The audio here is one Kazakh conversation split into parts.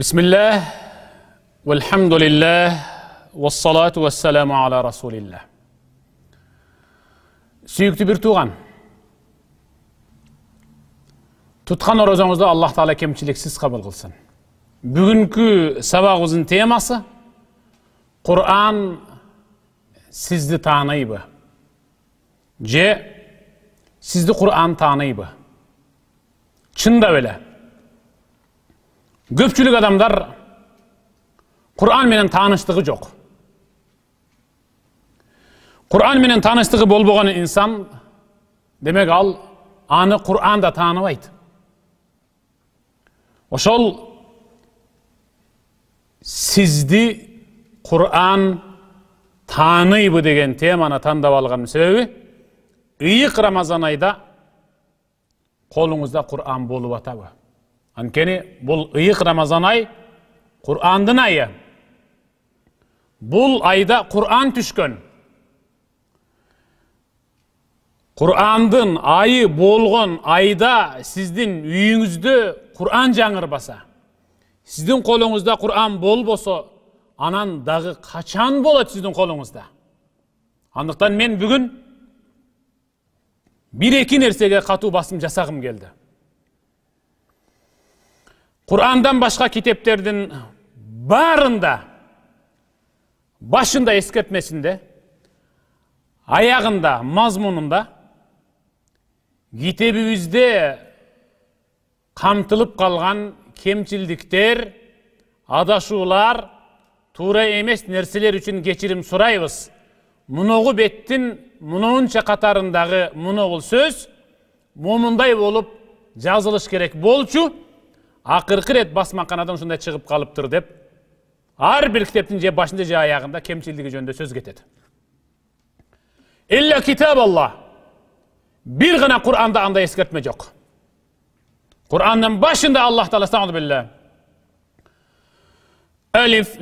بسم الله والحمد لله والصلاة والسلام على رسول الله сүйікті бір туған тұтқан оразаңызды аллах тағала кемшіліксіз қабыл қылсын бүгінгі сабағымыздың темасы құран сізді таниды же Сізді куран тааныйбы Чында эле көпчүлүк адамдар куран менен тааныштыгы жок куран менен тааныштыгы болбогон инсан демек ал аны куран да тааныбайт ошол Сізді куран тааныйбы деген теманы тандап алған себеби ыйык рамазан айда қолыңызда құран болып атабы анткени бұл ыйык рамазан ай құр'андың айы бұл айда құран түшкен құрандың айы болған айда сіздің үйіңізді құран жаңырбаса сіздің қолыңызда құран болбоса анан дағы қачан болады сіздің қолыңызда андықтан мен бүгін бір екі нәрсеге қату басым жасағым келді құрандан башқа китептердің барында башында ескертмесінде аяғында мазмұнында китебімізде қамтылып қалған кемшілдіктер адашулар тура емес нәрселер үшін кешірім сұраймыз мұнығы беттін мұныңша қатарындағы мұны сөз момындай болып жазылыш керек болчу ақырқы рет басмаканадан ушундай чыгып калыптыр деп ар бир китептин же башында же аягында кемчилдиги жөнүндө сөз кетет илля китаб алла бир гана куранда андай эскертме жок курандын башында аллах таала саду билля алиф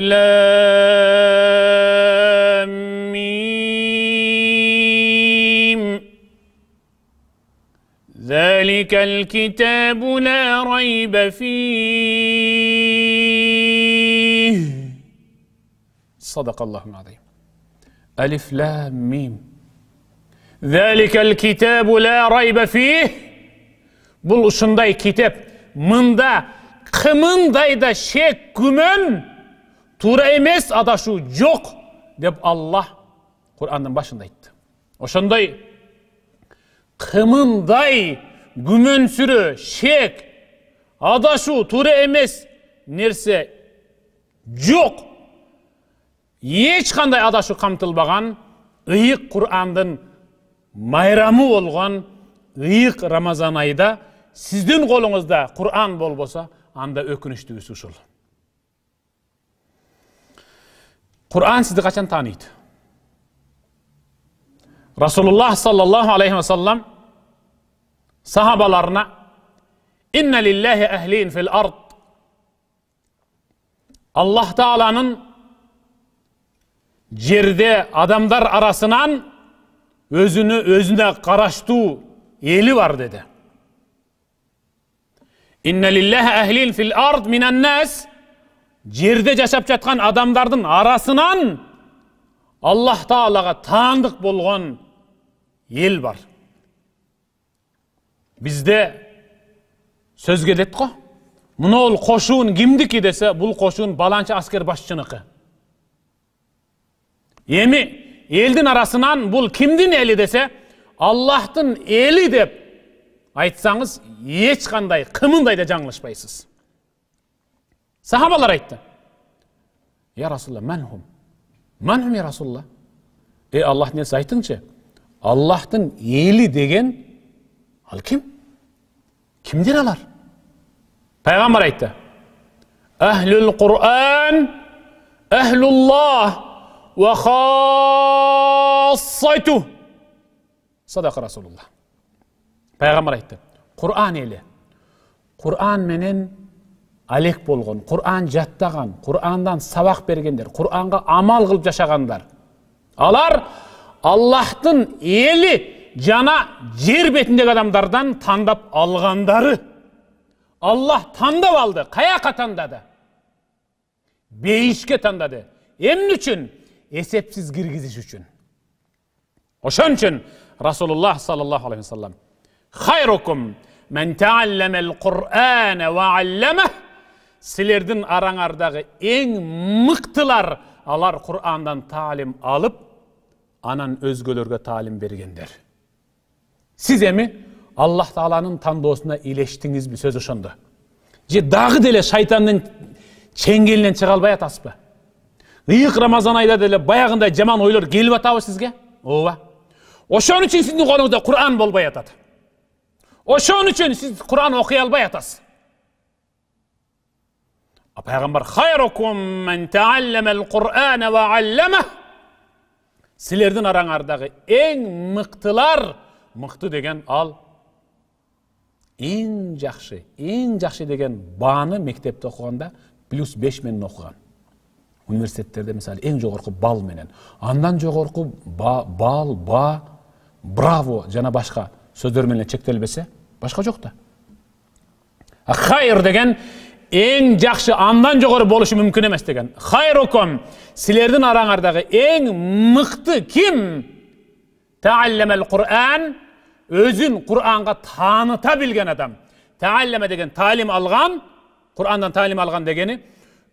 ذلك الكتاب لا ريب فيه صدق الله العظيم ألف لام ميم ذلك الكتاب لا ريب فيه بل شنداي كتاب من دا قمن دا شك كمن تورا أداشو جوك دب الله قرآن باشن دايت وشنداي қымындай сүрі шек адашу, туура емес, нерсе жок эч кандай адашуу камтылбаган ыйык курандын майрамы болған ыйык рамазан айда сиздин колуңузда куран болбосо анда өкүнүчтүүсү ушул куран сизди качан тааныйт расулуллах саллаллаху алейхи sahabalarına inne lillahi ehlin fil ard Allah Teala'nın cirde adamlar arasından özünü özüne karaştu yeli var dedi. İnne lillahi ehlin fil ard minen nas cirde yaşap жатқан адамдардың арасынан Аллах Таалага таандык болгон ел бар. бізде сөз келеді ғой мынау қошуын кімдікі десе бұл қошуын баланша аскер басшынікі эми елдің арасынан бұл кімдің елі десе аллаһтың елі деп айтсаңыз ешқандай қымындай да жаңылышпайсыз сахабалар айтты я расулла мәнхум мәнхум я расулла е аллахтың елшісі айтыңызшы аллаһтың елі деген ал кім кимдер алар пайғамбар айтты әхлүл құран садақа расулалла пайғамбар айтты құран елі құран менен алек болған құран жаттаған құрандан сабақ бергендер құранға амал қылып жашағандар алар аллахтың елі Жана жер бетіндегі адамдардан тандап алғандары аллах таңдап алды қаяққа таңдады бейішке таңдады эмне үчүн эсепсиз киргизиш үчүн ошон үчүн расулуллах саллаллаху алейхи вассалам хайрукум мен тәалләмәл құр'әне ва аллама силердин араңардағы эң мықтылар алар Кур'андан таалим алып анан өзгөлөргө таалим бергендер Siz emi Allah Taala'nın tandosuna iyileştiniz bir söz uşundu. же дагы деле шайтандын чеңгелинен чыга албай атасыз ба ыйык рамазан айда деле баягындай жаман ойлор келип атабы сизге ооба ошон үчүн сиздин колуңузда куран болбой атат ошон үчүн сиз куран окуй албай атасыз пайгамбар силердин араңардагы эң мыктылар мықты деген ал ең жақсы ең жақсы деген баны мектепте оқығанда плюс менен оқыған университеттерде мысалы ең жоғарғы менен андан жоғарғы ба, бал ба браво жана башқа менен чектелбесе башка жоқ да хайр деген эң жакшы андан жогору болушу мүмкүн эмес деген хайрукум сілердің араңардағы ең мықты кім тәалләмәл құран өзін құранға таныта білген адам тәәлләмә деген тәлім алған құрандан тәлім алған дегені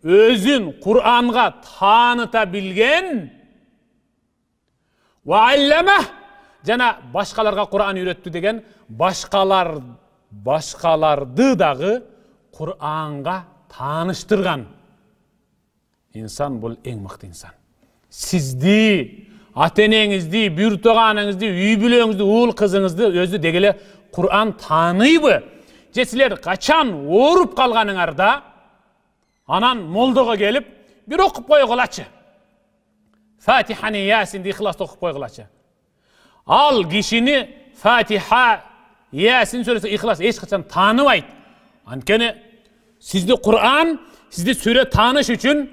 өзін құранға таныта білген уәлләмә және башқаларға құран үйретті деген башкалар башкаларды дағы құранға таныштырған инсан бұл ең мықты инсан сізді ата енеңізді үйбілеңізді тоғаныңызды үй бүлеңізді ұл қызыңызды өзі дегеле құран таныбы же силер качан ооруп калганыңарда анан молдого келип бир окуп койгулачы фатихани ясинді ихласты окуп койгулачы ал кишини фатиха ясин сүрөсү ихлас эч качан тааныбайт анткени сізді құран сізді сүре таныш үчүн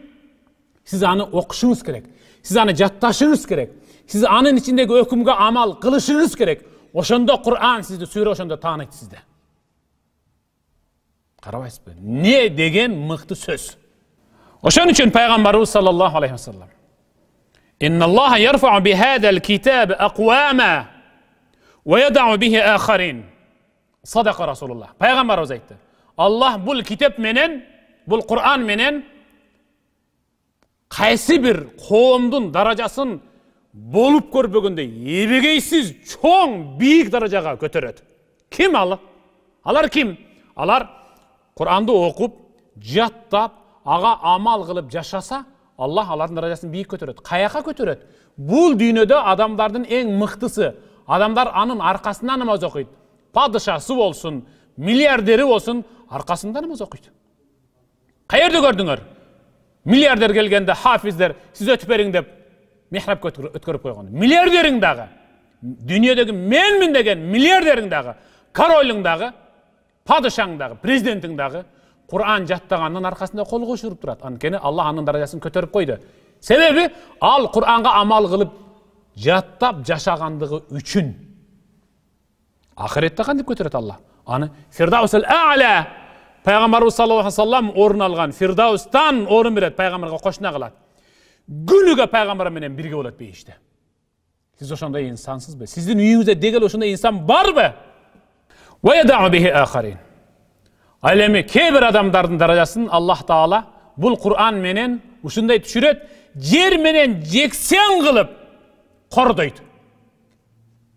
Siz anı okuşunuz gerek. Siz anı cattaşınız gerek. Siz anın içindeki hükümge amal kılışınız gerek. Oşanda Kur'an sizde, sure oşanda tanık sizde. Karabayız bu. Ne degen mıhtı söz. Oşan için Peygamberimiz sallallahu aleyhi ve sellem. İnna Allah yerfa'u bihâdel kitâbe akvâme ve yeda'u bihi âkharin. Sadaka Resulullah. Peygamberimiz etti. Allah bu kitap menen, bu Kur'an menen қайсы бір қоғамдың даражасын болып көрбөгөндө ебегейсіз чоң бийик даражаға көтереді. Кім ал алар кім? алар құранды оқып, жаттап аға амал қылып, жашаса алла алардың даражасын бийик көтөрөт каяка көтереді. Бұл дүниеде адамдардың ең мықтысы адамдар аның арқасында намаз окуйт падышасы болсын, миллиардері болсын, аркасында намаз окуйт каерде көрдүңөр миллиардер келгенде хафиздер сіз өтіп берің деп михрабқа өткеріп қойған миллиардерің дағы дүниедегі менмін деген миллиардерің дағы королің дағы падышаң дағы президентің дағы құран жаттағанның арқасында қол көшіріп тұрады анткені Аллах аның дәрежесін көтеріп қойды себебі ал құранға амал қылып жаттап жашағандығы үшін ақыретті қандай көтереді алла аны фирдаусл пайғамбарымыз саллаллаху алейхи вассалам орын алған фирдаустан орын береді пайғамбарға қошына қылады күніге пайғамбарменен бірге болады бейіште сіз ошондай инсансыз ба сіздің үйіңізде дегел ошондай инсан бар ба ал эми кээ бир адамдардын даражасын аллах таала бул куран менен ушундай түшүрөт жер менен жексен кылып кордойт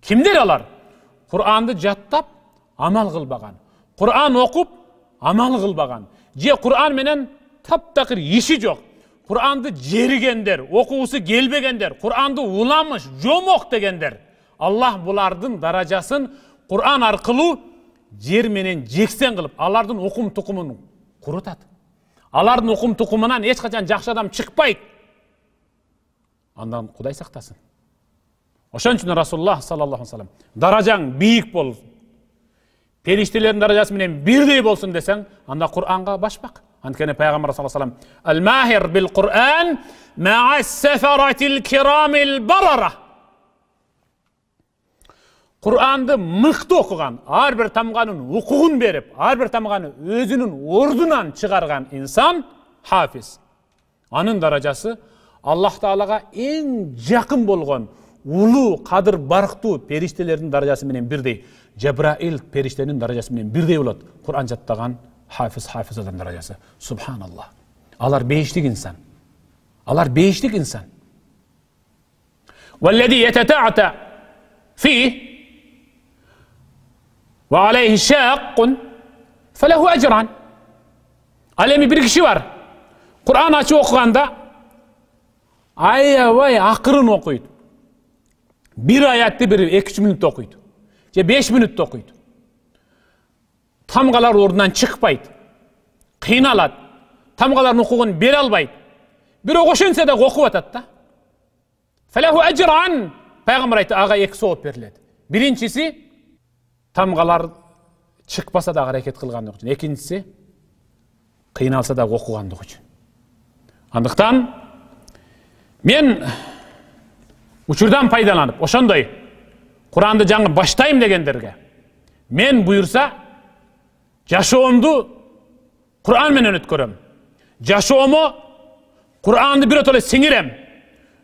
кимдер алар куранды жаттап амал кылбаган куран окуп амал қылбаған же құран менен таптақыр еші жоқ құранды жерігендер оқуысы келбегендер құранды уламыш жомок дегендер аллах бұлардың даражасын құран арқылы жер менен жексен қылып алардың ұқым тұқымын құрытады алардың ұқым тұқымынан ешқашан жақсы адам шықпайды андан құдай сақтасын ошон үчүн расулуллах саллаллаху алейхи даражаң бийик болсун периштелердің дәрежесіменен бірдей болсын десең анда құранға башпақ анткени пайғамбар саллаллаху алейхи құранды мықты оқыған әрбір тамғаның оқуын беріп әрбір тамғаны өзінің орнынан шығарған инсан хафиз аның дәрежесі аллах тағалаға ең жақын болған ұлы қадір барықту періштелердің дәрежесіменен бірдей Cebrail periştenin derecesinin bir devlet. yulat. Kur'an cattagan hafız adam derecesi. Subhanallah. Alar beyişlik insan. Alar beyişlik insan. وَالَّذ۪ي يَتَتَعْتَ ف۪يهِ ve aleyhi şakkun felehu ecran. Alemi bir kişi var. Kur'an açı okuyanda ay vay akırın okuydu. Bir ayette bir, iki minut okuydu. же беш минутта оқиды тамғалар орнынан шықпайды кыйналат тамгалардын укугун бере албайт бирок ошентсе де оқып атат да пайгамбар айтты аға екі сооп беріледі біріншісі тамғалар шықпаса да әрекет қылғандық үшін екіншісі қиналса да оқығандық үшін андыктан мен учурдан пайдаланып ошондой құранды жаңы баштайм дегендерге мен бұйырса жашоомду құран менен өткөрөм жашоомо құранды биротоле сиңирем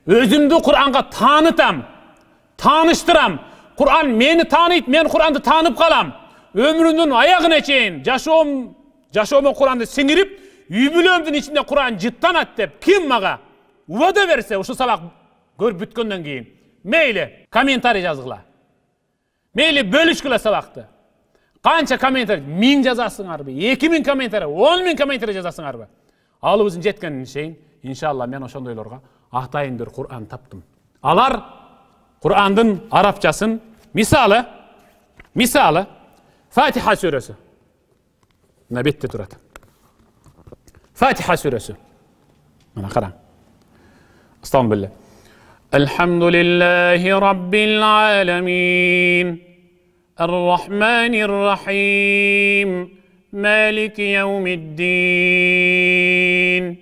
өзімді құранға танытам тааныштырам құран мені таниды мен құранды танып қалам өмүрүмдүн аягына чейин жашоом жашоомо құранды сіңіріп үй бүлөмдүн ичинде құран жыттанат деп ким мага убада берсе ушул сабак көрүп бүткөндөн кийин мейли комментарий жазгыла мейлі күлі сабақты қанша комментарий мен жазасыңар ба екі мың комментарий он мың комментарий жазасыңар ба ал өзің жеткенін иншалла мен ошондойлорго атайын бир куран таптым алар курандын арабчасын мисалы мисалы фатиха сүрөсү мына бетте турат фатиха сүрөсү мына караң астаубилля الحمد لله الرحمن الرحيم مالك يوم الدين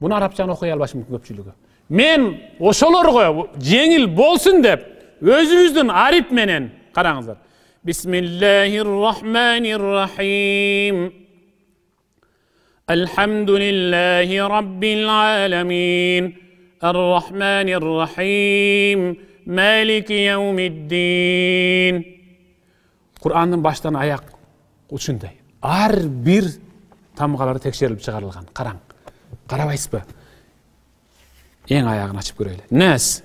بنعرف شنو خويا الباش من كوبشلوكا من وشلور خويا جينيل بولسن دب وزوزن عارف منين قرانزر بسم الله الرحمن الرحيم الحمد لله رب العالمين الرحمن الرحيم Meliki yevmiddin. Kur'an'ın baştan ayak uçunday. Ar bir tamğaları tekşerilip çıkarılgan. Karan. Karabayız mı? En ayağını açıp göreyle. Nas.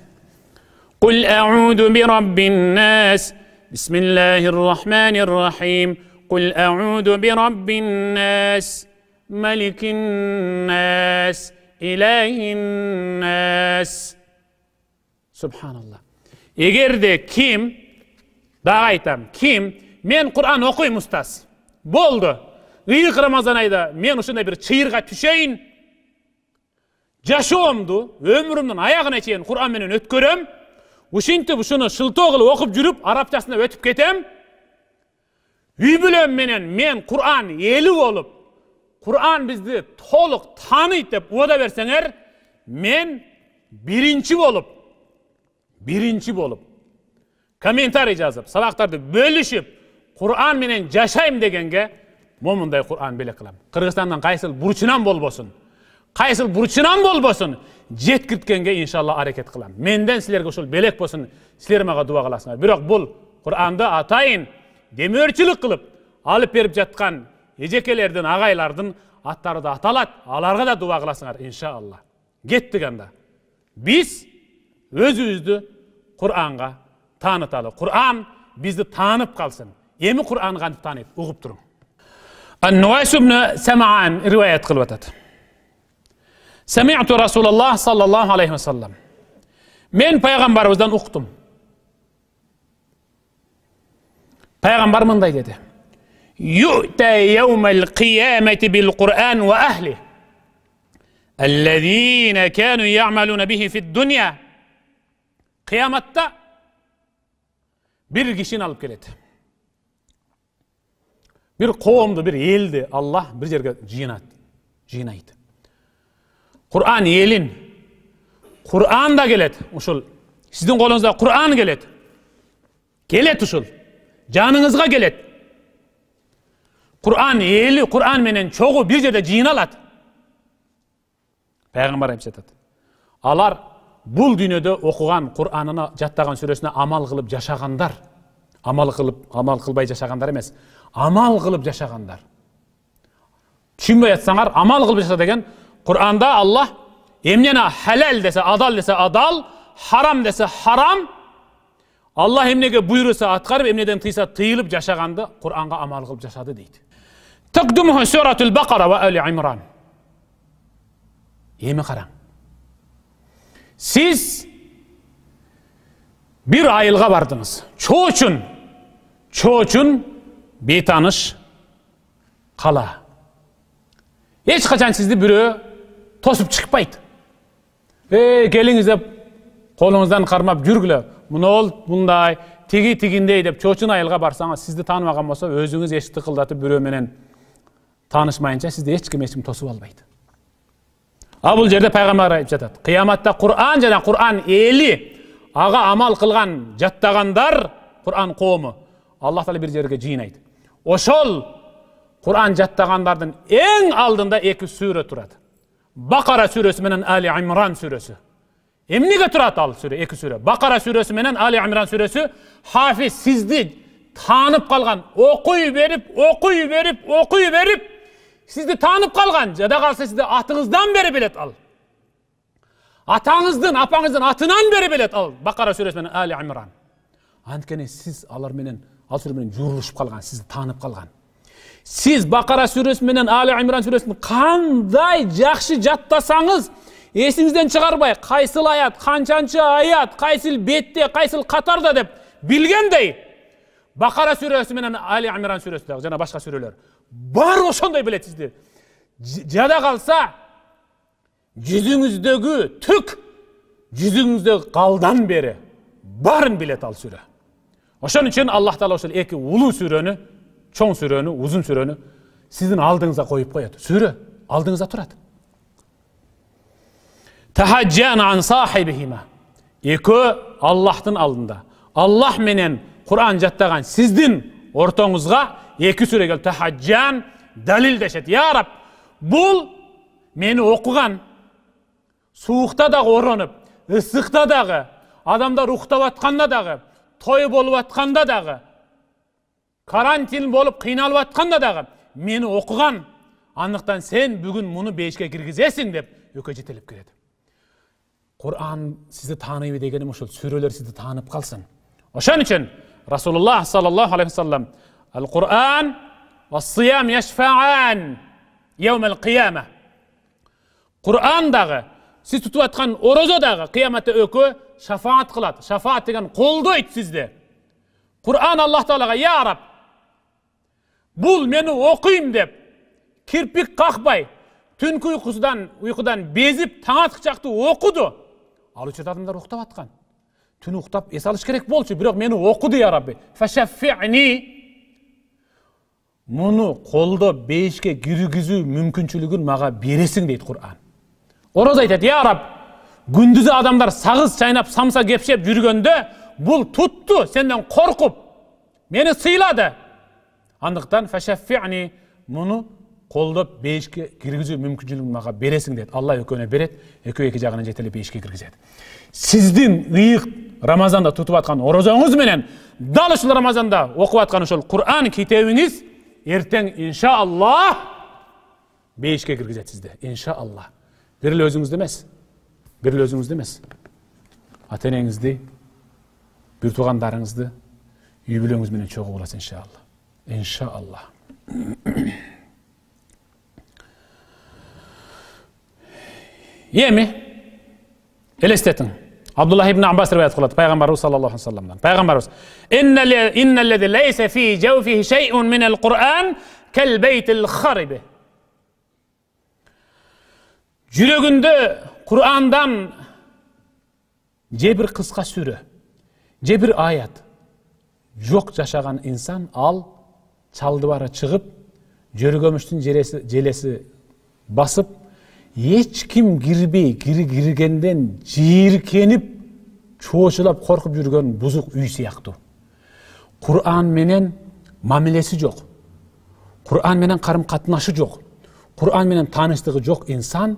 Kul e'udu bi rabbin nas. Bismillahirrahmanirrahim. Kul e'udu bi rabbin nas. Melikin nas. İlahin nas. Subhanallah. егер де ким дағы айтам ким мен құран оқимын ұстаз болды ыйык рамазан айда мен ушундай бир чыйырга түшөйүн жашоомду өмүрүмдүн аягына чейин куран менен өткөрөм ушинтип ушуну шылтоо кылып окуп жүрүп арабчасына өтүп кетем үй бүлөм менен мен куран эли болуп куран бизди толук тааныйт деп убада берсеңер мен биринчи болуп биринчи болуп комментарий жазып сабактарды бөлүшүп куран менен жашайм дегенге момундай мындай куран белек кылам кыргызстандын кайсыл бурчунан болбосун кайсыл бурчунан болбосун жеткирткенге иншалла аракет кылам менден силерге ушул белек болсун силер мага дуба кыласыңар бирок бул куранды атайын демөөрчүлүк кылып алып берип жаткан эжекелердин агайлардын аттары да аталат аларга да дуба кыласыңар иншаалла кеттик анда биз өзүбүздү куранга тааныталы куран бизди таанып калсын эми куран кантип тааныйт угуп туруң النواس بن سمعان رواية قلوتت سمعت رسول الله صلى الله عليه وسلم من پیغمبر وزدن اقتم پیغمبر من ديدي يؤتى يوم القيامة بالقرآن وأهله الذين كانوا يعملون به في الدنيا қияматта бір кишені алып келет. бір қоғамды бір елді алла бір жерге жинады жинайды құран елін Куран да келет. сіздің қолыңызда құран келет. Келет ұшыл жаныңызға келет. құран елі құран менен чоғы бір жерде жиыналады пайғамбар айтады алар бұл дүниеде оқыған құранына жаттаған сүресіне амал қылып жашағандар амал қылып амал қылбай жашағандар емес амал қылып жашағандар түсінбей жатсаңар амал қылып жаса деген құранда алла эмнені халал десе адал десе адал харам десе харам алла емнеге бұйырса атқарып емнеден тыйса тыйылып жашағанды құранға амал қылып жашады дейді емі қараң Сіз бір айылға бардыңыз. чоочун чоочун Чо қала. Еш қачан сізді бүрі тосып шықпайды. Ей, келіңіз деп, қолыңыздан қармап жүргілі. Мұны ол, мұндай, тегі деп, чоочун айылға барсаңыз, сізді танымаған болса, өзіңіз ешті қылдатып бүрі өменен танышмайынша, сізді еш тосып албайды ал бұл жерде пайғамбар айтып жатады қияматта құран және құран елі аға амал қылған жаттағандар құран қомы алла тағала бір жерге жинайды ошол құран жаттағандардың ең алдында екі сүре тұрады бақара сүресі менен әли имран сүресі эмнеге тұрады ал сүре екі сүре бақара сүресі менен әли имран сүресі хафиз сізді танып қалған оқи беріп оқи беріп оқи беріп сізді танып қалған жада қалса сізді атыңыздан бері билет ал атаңыздың апаңыздың атынан бері билет ал бақара сүресі мен әл имран анткени сіз аларменен ал сүременен жуырылышып қалған сізді танып қалған сіз бақара сүресі менен әли имран сүресін қандай жақсы жаттасаңыз есіңізден шығармай қайсыл аят қаншаншы аят қайсыл бетте қайсыл қатарда деп білгендей бақара сүресі менен әли имран сүресі жана басқа сүрөлөр бар ошондой билетсиздер жада қалса жүзүңүздөгү түк жүзүңүздөгү қалдан бері барын билет ал сүре ошон үчүн аллах таала ошол эки улуу сүрөнү чоң сүрөнү узун сүрөнү сиздин алдыңызга коюп коет сүрө алдыңызда турат экөө аллахтын алдында аллах менен куран жаттаган сиздин ортоңузга эки тахаджан далил дешет я раб бул мени окуган суукта дагы оронуп ысыкта дагы адамдар уктап атканда дагы той болуп атканда дагы карантин болуп кыйналып атканда дагы мени окуган андыктан сен бүгүн муну бейишке киргизесиң деп экөө жетелеп кирет куран сизди тааныйбы дегеним ушул сүрөлөр сизди таанып калсын ошон үчүн расулуллах саллаллаху алейхи вассалам القرآن والصيام يشفعان يوم القيامة قرآن дағы сіз тұтып жатқан ораза дағы өкі шафаат қылады шафаат деген қолдайды сізді құран аллах тағалаға я раб бұл мені оқимын деп кірпік қақпай түнгі ұйқысыдан ұйқыдан безіп таң атқышақты оқыды ал осы жерде адамдар ұйықтап жатқан түні ұйықтап ес алыш керек болчу бирок мени окуду я рабби мұны қолдап бейішке кіргізу мүмкіншілігін маға бересің дейді құран ораза айтады я раб күндізі адамдар сағыз шайнап самса кепшеп жүргенде бұл тұтты сенден қорқып мені сыйлады андықтан фашаффини мұны қолдап бейішке кіргізу мүмкіншілігін маған бересің деді алла екеуіне береді екеуі екі жағынан жетелеп бейішке кіргізеді сіздің ыйык рамазанда тұтып жатқан оразаңыз менен дал ушул рамазанда оқып жатқан ошол құран китебіңіз ертең алла бейішке кіргізеді сізді иншалла біріл өзіңізді емес біріл өзіңізді емес ата енеңізді туғандарыңызды үй бүлеңізбенен чогуу боласыз инша алла эми элестетиң Abdullah İbni Abbas rivayet kıladı. Peygamberimiz sallallahu aleyhi ve sellem'den. Peygamberimiz innellezi leyse fî cevfihi şey'un minel Kur'an kel beytil haribi. Жүрегінде cebir жебір sürü, cebir жебір Yok жоқ insan al ал чалдыбары шығып, жүргөмүштүн желесі, желесі basıp. ешкім кірбей кірі кіргенден жиіркеніп чошылап қорқып жүрген бұзық үй сияқты құран менен мамилесі жоқ құран менен қарым қатынашы жоқ құран менен таныштығы жоқ инсан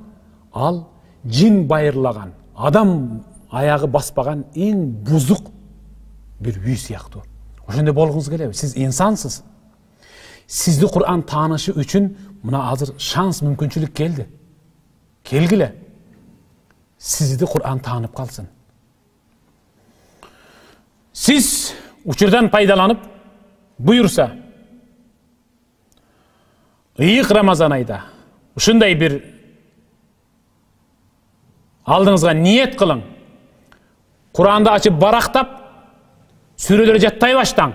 ал жин байырлаған адам аяғы баспаған ең бұзық бір үй сияқты ошондой болгуңуз келеби сиз инсансыз сизди құран танышы үшін мына азыр шанс мүмкіншілік келді келгіле сізді құран танып қалсын сіз учурдан пайдаланып бұйырса ыйык рамазан айда ушундай бир алдыңызға ниет қылың құранды ашып барақтап сүрелер жаттай баштаң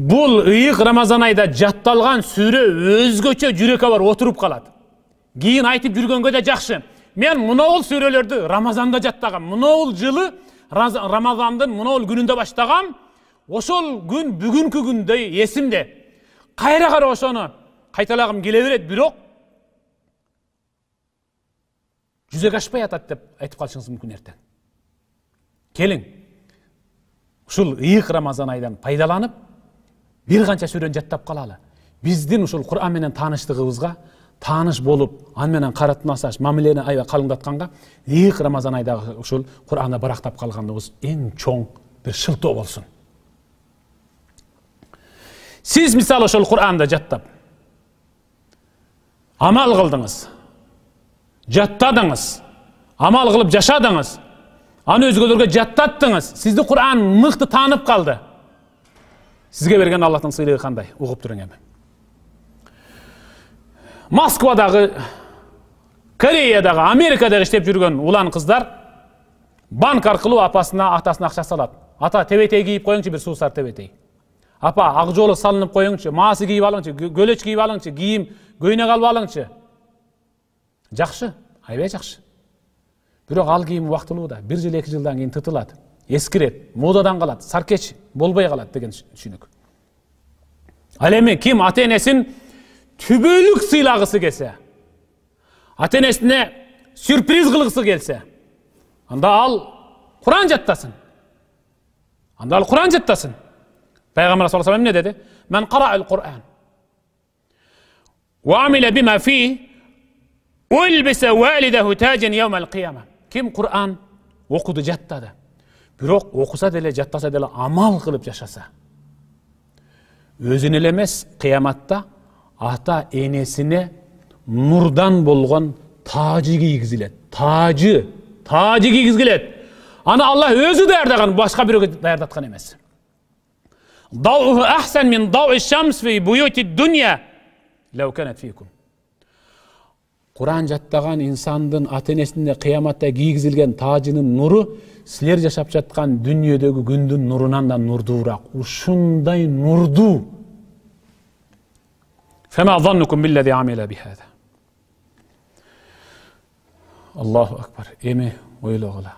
бұл ыйык рамазан айда жатталған сүре өзгөчө жүрекке барып отырып қалады кейін айтып жүргенге де жақсы мен мынау сөрелерді рамазанда жаттаған мынау жылы рамазандын мынау күнінде баштаған ошол күн бүгүнкү күндөй эсимде кайра кара ошону кайталагым келе берет бирок жүзөгө ашпай атат деп айтып калышыңыз мүмкүн эртең келиң ушул ыйык рамазан айдан пайдаланып бир канча сүрөнү жаттап калалы биздин ушул куран менен тааныштыгыбызга тааныш болып аны менен кара мамилени аябай калыңдатканга ыйык рамазан айдагы ушул куранды барактап калганыбыз эң чоң бир шылтоо болсун сиз мисалы ошол куранды жаттап амал кылдыңыз жаттадыңыз амал кылып жашадыңыз аны өзгөлөргө жаттаттыңыз сизди куран мыкты таанып калды сизге берген аллахтын сыйлыгы кандай угуп туруң эми москвадағы кореядағы америкадағы іштеп жүрген ұлан қыздар банк арқылы апасына атасына ақша салады ата тебетей киіп қойыңызшы бір сусар тебетей апа ақ жолы салынып қойыңызшы масы киіп алыңызшы көлеч киіп алыңызшы киім көйнек алып алыңызшы жақсы аябай жақсы бірақ ал кийим убактылуу да жыл екі жылдан кейін тытылат эскирет модадан калат саркеч болбай қалады деген түшүнүк ал эми ким ата энесин түбөлүк сыйлагысы келсе ата энесине сюрприз кылгысы келсе анда ал куран жаттасын анда ал куран жаттасын пайгамбар саллаллаху алейхи эмне деди мен караал куран وعمل بما فيه ألبس والده تاجا يوم القيامة kim Kur'an okudu cattadı. Birok okusa dele cattasa dele amal kılıp yaşasa. Özün elemez kıyamatta ата енесіне нұрдан болған тажы кигізіледі тажы тажы кигізіледі аны алла өзі даярдаған басқа біреуге даярдатқан емес құран жаттаған инсандың ата енесіне қияматта кигізілген тажының нұры сілер жашап жатқан дүниедегі күндің нұрынан да нұрдырақ ушундай нұрду فما ظنكم بالذي عمل بهذا аллаху акбар эми ойлогула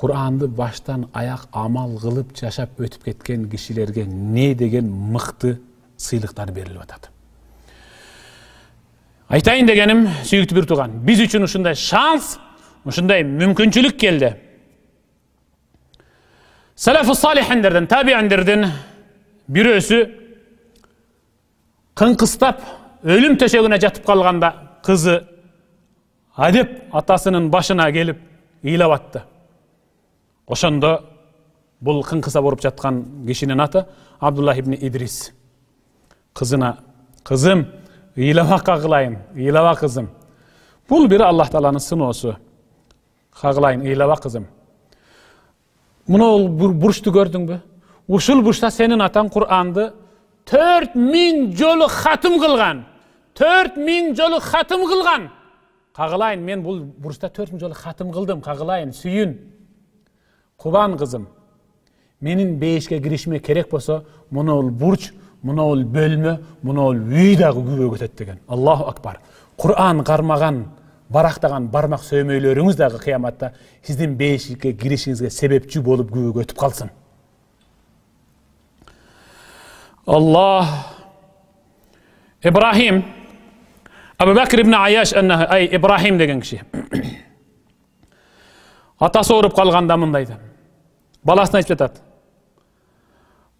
Құранды баштан аяқ амал қылып, жашап өтіп кеткен кишилерге не деген мықты сыйлықтар беріліп жатады айтайын дегенім сүйікті бір туған біз үшін ушундай шанс ушундай мүмкүнчүлүк келди салафу салихиндерден табииндердин бирөөсү кыңкыстап өлім төсегіне жатып қалғанда қызы әдеп атасының башына келіп ыйлап атты ошондо бұл қыңқыса болып жатқан кишинин аты абдуллах ибн идрис қызына қызым ыйлаба қағылайын ыйлаба қызым бұл бір аллах тағаланың сыноосу қағылайын ыйлаба қызым мынау бурчту көрдің бе ушул бурчта сенің атаң құранды төрт миң жолы хатым қылған төрт мың жолы хатым қылған қағылайын мен бұл бұрышта төрт мың жолы хатым қылдым қағылайын сүйін құбан қызым менің бейішке кірішіме керек болса мұны ол бурч мұны ол бөлме мұны үй дағы күбө кетеді деген аллаху акбар құран қармаған барақтаған бармақ сөймейлеріңіз дағы қияматта сіздің бейішке кірішіңізге себепші болып күбөге өтіп қалсын аллах ибраһим ئەبە بەکرب Аяш ئەە ئەی Ибраһим دەگەن کشی баласына айтып жатады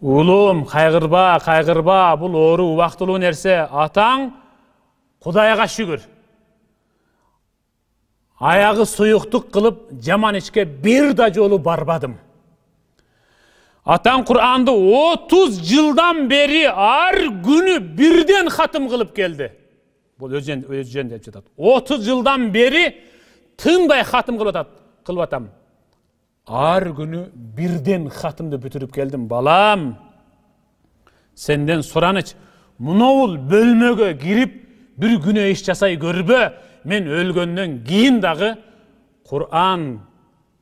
улум қайғырба қайғырба бұл ору уақтылы нәрсе атаң құдайға шүгір аяғы сұйықтық қылып жаман ішке бір да жолы барбадым атаң құранды 30 жылдан бері ар күні бірден хатым қылып келді бұл өзен өзен деп жатады отыз жылдан бері тынбай хатым қылып атады қылып атам. ар күні бірден хатымды бүтіріп келдім балам сенден сұраныч мынауыл бөлмеге кіріп бір күнө іш жасай көрбө мен өлгөндөн кийин дагы құран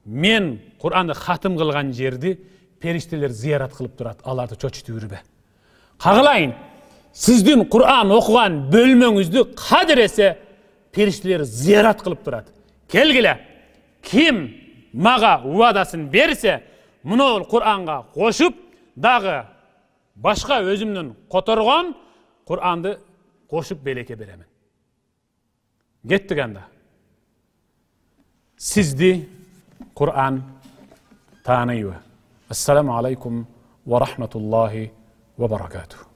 мен құранды хатым қылған жерді періштелер зиярат қылып тұрады аларды чочутү үрбе қағылайын сіздің құран оқыған бөлмеңізді қадіресе періштелер зиярат қылып тұрады келгіле кім маға уадасын берсе мынау құранға қошып, дағы башқа өзімнің қоторған құранды қосып белеке беремін кеттік анда сізді құран таниды ассаламу алейкум ва рахматуллахи ва баракатух